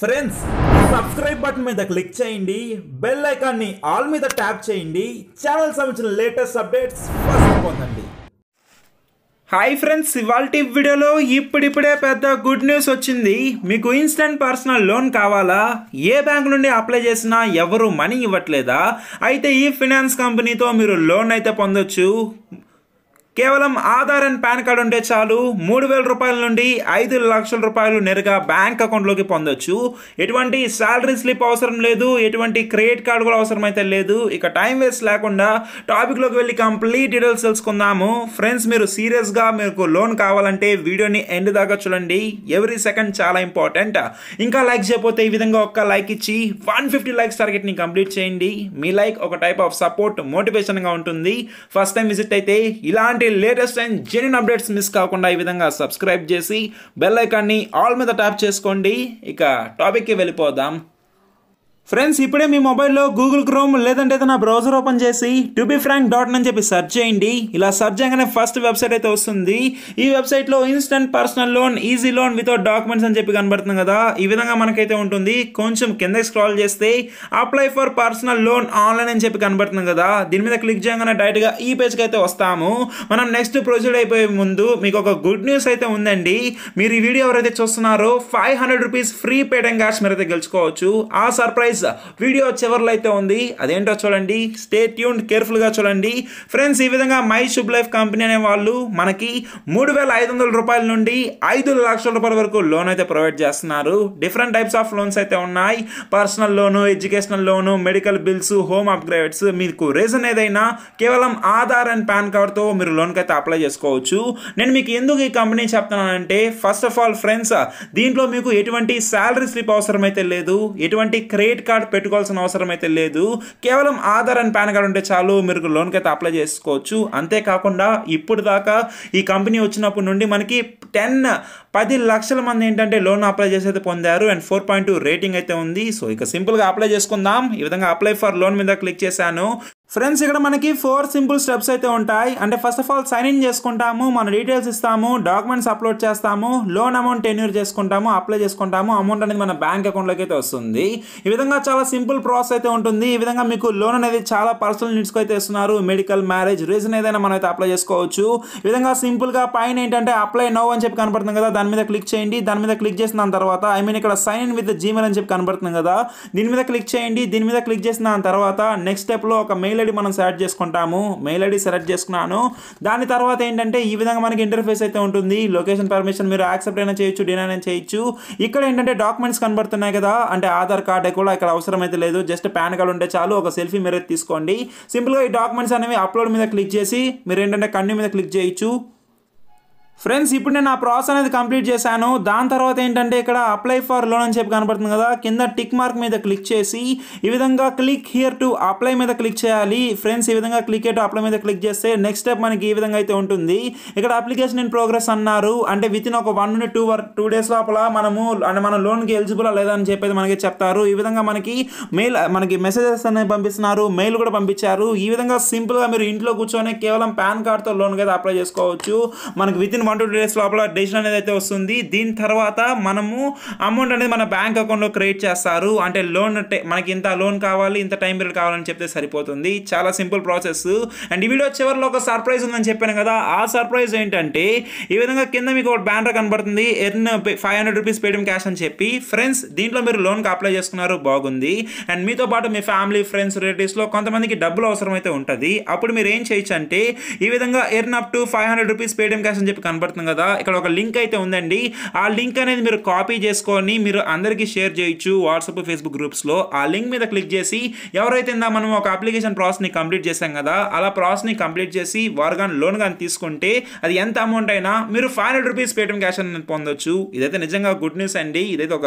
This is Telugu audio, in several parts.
ఫ్రెండ్స్ సబ్స్క్రైబ్ బటన్ మీద క్లిక్ చేయండి బెల్ ఐకాన్ని ఆల్ మీద ట్యాప్ చేయండి ఛానల్ సంబంధించిన లేటెస్ట్ అప్డేట్స్ ఫస్ట్ పొందండి హాయ్ ఫ్రెండ్స్ ఇవాళ వీడియోలో ఇప్పుడిప్పుడే పెద్ద గుడ్ న్యూస్ వచ్చింది మీకు ఇన్స్టెంట్ పర్సనల్ లోన్ కావాలా ఏ బ్యాంక్ నుండి అప్లై చేసినా ఎవరు మనీ ఇవ్వట్లేదా అయితే ఈ ఫినాన్స్ కంపెనీతో మీరు లోన్ అయితే పొందొచ్చు కేవలం ఆధార్ అండ్ పాన్ కార్డ్ ఉంటే చాలు మూడు వేల రూపాయల నుండి ఐదు లక్షల రూపాయలు నేరుగా బ్యాంక్ అకౌంట్లోకి పొందొచ్చు ఎటువంటి శాలరీ స్లిప్ అవసరం లేదు ఎటువంటి క్రెడిట్ కార్డు కూడా అవసరం అయితే లేదు ఇక టైం వేస్ట్ లేకుండా టాపిక్లోకి వెళ్ళి కంప్లీట్ డీటెయిల్స్ తెలుసుకుందాము ఫ్రెండ్స్ మీరు సీరియస్గా మీకు లోన్ కావాలంటే వీడియోని ఎండ్ దాకా చూడండి ఎవ్రీ సెకండ్ చాలా ఇంపార్టెంట్ ఇంకా లైక్ చేయకపోతే ఈ విధంగా ఒక్క లైక్ ఇచ్చి వన్ ఫిఫ్టీ లైక్స్ టార్గెట్ని కంప్లీట్ చేయండి మీ లైక్ ఒక టైప్ ఆఫ్ సపోర్ట్ మోటివేషన్గా ఉంటుంది ఫస్ట్ టైం విజిట్ అయితే ఇలాంటి ఇటువంటి latest and genuine updates miss కాకుండా ఈ విధంగా సబ్స్క్రైబ్ చేసి బెల్ ఐకాన్ని ఆల్ మీద ట్యాప్ చేసుకోండి ఇక టాపిక్కి వెళ్ళిపోదాం ఫ్రెండ్స్ ఇప్పుడే మీ మొబైల్లో గూగుల్ క్రోమ్ లేదంటే ఏదైనా బ్రౌజర్ ఓపెన్ చేసి టు బి ఫ్రాంక్ డాట్ అని చెప్పి సర్చ్ చేయండి ఇలా సర్చ్ చేయగానే ఫస్ట్ వెబ్సైట్ అయితే వస్తుంది ఈ వెబ్సైట్లో instant personal loan easy loan without documents అని చెప్పి కనబడుతుంది కదా ఈ విధంగా మనకైతే ఉంటుంది కొంచెం కిందకి స్క్రాల్ చేస్తే apply for personal loan online అని చెప్పి కనబడుతుంది కదా దీని మీద క్లిక్ చేయగానే డైరెక్ట్గా ఈ పేజ్కి అయితే వస్తాము మనం నెక్స్ట్ ప్రొసీడ్ అయిపోయే ముందు మీకు ఒక గుడ్ న్యూస్ అయితే ఉందండి మీరు ఈ వీడియో ఎవరైతే చూస్తున్నారో five hundred rupees free paid and మీరు అయితే గెలుచుకోవచ్చు ఆ సర్ప్రైజ్ గైజ్ వీడియో చివరిలో అయితే ఉంది అదేంటో చూడండి స్టే ట్యూన్ కేర్ఫుల్గా చూడండి ఫ్రెండ్స్ ఈ విధంగా మై శుభ్ లైఫ్ కంపెనీ అనే వాళ్ళు మనకి మూడు వేల ఐదు వందల రూపాయల నుండి ఐదు లక్షల రూపాయల వరకు లోన్ అయితే ప్రొవైడ్ చేస్తున్నారు డిఫరెంట్ టైప్స్ ఆఫ్ లోన్స్ అయితే ఉన్నాయి personal loan educational loan medical bills home upgrades మీకు రీజన్ ఏదైనా కేవలం ఆధార్ అండ్ పాన్ కార్డ్తో మీరు లోన్కి అయితే అప్లై చేసుకోవచ్చు నేను మీకు ఎందుకు ఈ కంపెనీ చెప్తున్నానంటే ఫస్ట్ ఆఫ్ ఆల్ ఫ్రెండ్స్ దీంట్లో మీకు ఎటువంటి శాలరీ స్లిప్ అవసరమైతే లేదు ఎటువంటి క్రెడిట్ క్రెడిట్ కార్డ్ పెట్టుకోవాల్సిన అవసరం అయితే లేదు కేవలం ఆధార్ అండ్ పాన్ కార్డ్ ఉంటే చాలు మీరు లోన్కి అయితే అప్లై చేసుకోవచ్చు అంతేకాకుండా ఇప్పుడు దాకా ఈ కంపెనీ వచ్చినప్పటి నుండి మనకి టెన్ పది లక్షల మంది ఏంటంటే లోన్ అప్లై చేసి అయితే పొందారు and four point two rating అయితే ఉంది సో ఇక సింపుల్గా అప్లై చేసుకుందాం ఈ విధంగా అప్లై ఫర్ లోన్ మీద క్లిక్ చేశాను ఫ్రెండ్స్ ఇక్కడ మనకి ఫోర్ సింపుల్ స్టెప్స్ అయితే ఉంటాయి అంటే first of all sign in చేసుకుంటాము మన డీటెయిల్స్ ఇస్తాము డాక్యుమెంట్స్ అప్లోడ్ చేస్తాము లోన్ అమౌంట్ టెన్యూర్ చేసుకుంటాము అప్లై చేసుకుంటాము అమౌంట్ అనేది మన బ్యాంక్ అకౌంట్లోకి అయితే వస్తుంది ఈ విధంగా చాలా సింపుల్ ప్రాసెస్ అయితే ఉంటుంది ఈ విధంగా మీకు లోన్ అనేది చాలా పర్సనల్ నీడ్స్కి అయితే ఇస్తున్నారు మెడికల్ మ్యారేజ్ రీజన్ ఏదైనా మనం అయితే అప్లై చేసుకోవచ్చు ఈ విధంగా సింపుల్గా పైన ఏంటంటే అప్లై నో అని చెప్పి కనపడుతుంది కదా దాని మీద క్లిక్ చేయండి దాని మీద క్లిక్ చేసిన తర్వాత ఐ మీన్ ఇక్కడ సైన్ ఇన్ విత్ జీమెయిల్ అని చెప్పి కనపడుతుంది కదా దీని మీద క్లిక్ చేయండి దీని మీద క్లిక్ చేసిన తర్వాత నెక్స్ట్ స్టెప్లో ఒక మెయిల్ ఐడి మనం సెలెక్ట్ చేసుకుంటాము మెయిల్ ఐడి సెలెక్ట్ చేసుకున్నాను దాని తర్వాత ఏంటంటే ఈ విధంగా మనకి ఇంటర్ఫేస్ అయితే ఉంటుంది లొకేషన్ పర్మిషన్ మీరు యాక్సెప్ట్ అయినా చేయొచ్చు డినైన్ అయినా చేయొచ్చు ఇక్కడ ఏంటంటే డాక్యుమెంట్స్ కనబడుతున్నాయి కదా అంటే ఆధార్ కార్డ్ కూడా ఇక్కడ అవసరం అయితే లేదు జస్ట్ పాన్ కార్డ్ ఉంటే చాలు ఒక సెల్ఫీ మీరు తీసుకోండి సింపుల్గా ఈ డాక్యుమెంట్స్ అనేవి అప్లోడ్ మీద క్లిక్ చేసి మీరు ఏంటంటే కన్ను మీద క్లిక్ చేయొచ్చు ఫ్రెండ్స్ ఇప్పుడు నేను ఆ ప్రాసెస్ అనేది కంప్లీట్ చేశాను దాని తర్వాత ఏంటంటే ఇక్కడ అప్లై ఫర్ లోన్ అని చెప్పి కనపడుతుంది కదా కింద టిక్ మార్క్ మీద క్లిక్ చేసి ఈ విధంగా క్లిక్ హియర్ టు అప్లై మీద క్లిక్ చేయాలి ఫ్రెండ్స్ ఈ విధంగా క్లిక్ టు అప్లై మీద క్లిక్ చేస్తే నెక్స్ట్ స్టెప్ మనకి ఈ విధంగా అయితే ఉంటుంది ఇక్కడ అప్లికేషన్ ఇన్ ప్రోగ్రెస్ అన్నారు అంటే విత్ ఇన్ ఒక వన్ నుండి టూ వర్ టూ డేస్ లోపల మనము అంటే మన లోన్కి ఎలిజిబుల్ లేదా అని చెప్పేది మనకి చెప్తారు ఈ విధంగా మనకి మెయిల్ మనకి మెసేజెస్ అనేవి పంపిస్తున్నారు మెయిల్ కూడా పంపించారు ఈ విధంగా సింపుల్గా మీరు ఇంట్లో కూర్చొని కేవలం పాన్ కార్డ్తో లోన్కి అయితే అప్లై చేసుకోవచ్చు మనకి with within one two two days లోపల డెసిషన్ అనేది అయితే వస్తుంది దీని తర్వాత మనము అమౌంట్ అనేది మన బ్యాంక్ అకౌంట్లో క్రియేట్ చేస్తారు అంటే లోన్ మనకి ఇంత లోన్ కావాలి ఇంత టైం పీరియడ్ కావాలని చెప్తే సరిపోతుంది చాలా సింపుల్ ప్రాసెస్ అండ్ ఈ వీడియో చివరిలో ఒక సర్ప్రైజ్ ఉందని చెప్పాను కదా ఆ సర్ప్రైజ్ ఏంటంటే ఈ విధంగా కింద మీకు ఒక బ్యానర్ కనబడుతుంది earn five hundred rupees Paytm cash అని చెప్పి ఫ్రెండ్స్ దీంట్లో మీరు లోన్కి అప్లై చేసుకున్నారు బాగుంది అండ్ మీతో పాటు మీ ఫ్యామిలీ ఫ్రెండ్స్ రిలేటివ్స్లో కొంతమందికి డబ్బులు అవసరం అయితే ఉంటుంది అప్పుడు మీరు ఏం చేయొచ్చు అంటే ఈ విధంగా earn up to five hundred rupees Paytm cash అని చెప్పి కనబడుతుంది కదా ఇక్కడ ఒక లింక్ అయితే ఉందండి ఆ లింక్ అనేది మీరు కాపీ చేసుకొని మీరు అందరికీ షేర్ చేయొచ్చు వాట్సాప్ ఫేస్బుక్ గ్రూప్స్లో ఆ లింక్ మీద క్లిక్ చేసి ఎవరైతే ఉందా మనం ఒక అప్లికేషన్ ప్రాసెస్ని కంప్లీట్ చేసాం కదా అలా ప్రాసెస్ని కంప్లీట్ చేసి వారు కానీ లోన్ కానీ తీసుకుంటే అది ఎంత అమౌంట్ అయినా మీరు five hundred rupees Paytm cash అని పొందొచ్చు ఇదైతే నిజంగా గుడ్ న్యూస్ అండి ఇదైతే ఒక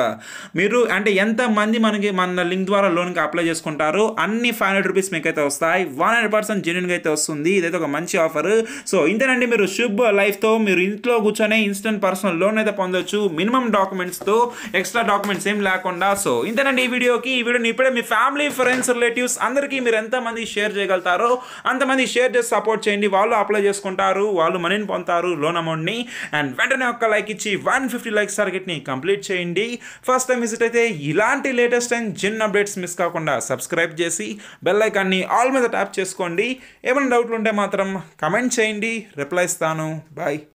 మీరు అంటే ఎంత మంది మనకి మన లింక్ ద్వారా లోన్కి అప్లై చేసుకుంటారు అన్ని ఫైవ్ హండ్రెడ్ రూపీస్ మీకు అయితే వస్తాయి వన్ హండ్రెడ్ పర్సెంట్ జెన్యున్గా అయితే వస్తుంది ఇదైతే ఒక మంచి ఆఫర్ సో ఇంతేనండి మీరు శుభ్ లైఫ్తో మీరు మీరు ఇంట్లో కూర్చొని ఇన్స్టెంట్ పర్సనల్ లోన్ అయితే పొందొచ్చు మినిమం డాక్యుమెంట్స్తో ఎక్స్ట్రా డాక్యుమెంట్స్ ఏం లేకుండా సో ఇంతేనండి ఈ వీడియోకి ఈ వీడియోని ఇప్పుడే మీ ఫ్యామిలీ ఫ్రెండ్స్ రిలేటివ్స్ అందరికీ మీరు ఎంతమంది షేర్ చేయగలుగుతారో అంతమంది షేర్ చేసి సపోర్ట్ చేయండి వాళ్ళు అప్లై చేసుకుంటారు వాళ్ళు మనీని పొందుతారు లోన్ అమౌంట్ని అండ్ వెంటనే ఒక్క లైక్ ఇచ్చి వన్ ఫిఫ్టీ లైక్స్ టార్గెట్ని కంప్లీట్ చేయండి ఫస్ట్ టైం విజిట్ అయితే ఇలాంటి latest and genuine updates miss కాకుండా సబ్స్క్రైబ్ చేసి బెల్ ఐకాన్ని ఆల్ మీద ట్యాప్ చేసుకోండి ఏమైనా డౌట్లు ఉంటే మాత్రం కమెంట్ చేయండి రిప్లై ఇస్తాను బాయ్